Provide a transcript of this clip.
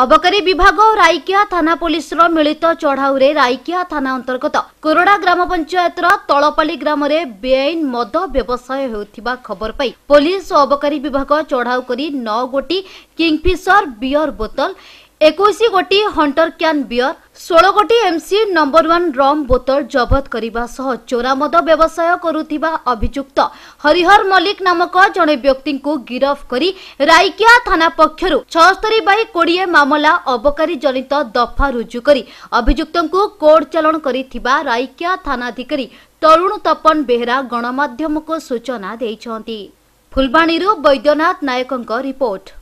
ଅବକାରୀ ବିଭାଗ ଓ ରାଇକିଆ ଥାନା ପୋଲିସର ମିଳିତ ଚଢ଼ାଉରେ ରାଇକିଆ ଥାନା ଅନ୍ତର୍ଗତ କୋରଡ଼ା ଗ୍ରାମ ପଞ୍ଚାୟତର ତଳପାଲି ଗ୍ରାମରେ ବେଆଇନ ମଦ ବ୍ୟବସାୟ ହେଉଥିବା ଖବର ପାଇ ପୋଲିସ ଓ ଅବକାରୀ ବିଭାଗ ଚଢ଼ାଉ କରି ନଅ ଗୋଟି କିଙ୍ଗଫିସର ବିୟର ବୋତଲ ଏକୋଇଶ ଗୋଟି ହଣ୍ଟର କ୍ୟାନ୍ ବିୟର ଷୋହଳ ଗୋଟି ଏମ୍ସି ନମ୍ବର ୱାନ୍ ରମ୍ ବୋତଲ ଜବତ କରିବା ସହ ଚୋରାମଦ ବ୍ୟବସାୟ କରୁଥିବା ଅଭିଯୁକ୍ତ ହରିହର ମଲ୍ଲିକ ନାମକ ଜଣେ ବ୍ୟକ୍ତିଙ୍କୁ ଗିରଫ କରି ରାଇକିଆ ଥାନା ପକ୍ଷରୁ ଛଅସ୍ତରି ବାଇ କୋଡ଼ିଏ ମାମଲା ଅବକାରୀ ଜନିତ ଦଫା ରୁଜୁ କରି ଅଭିଯୁକ୍ତଙ୍କୁ କୋର୍ଟ ଚାଲାଣ କରିଥିବା ରାଇକିଆ ଥାନାଧିକାରୀ ତରୁଣ ତପନ ବେହେରା ଗଣମାଧ୍ୟମକୁ ସୂଚନା ଦେଇଛନ୍ତି ଫୁଲବାଣୀରୁ ବୈଦ୍ୟନାଥ ନାୟକଙ୍କ ରିପୋର୍ଟ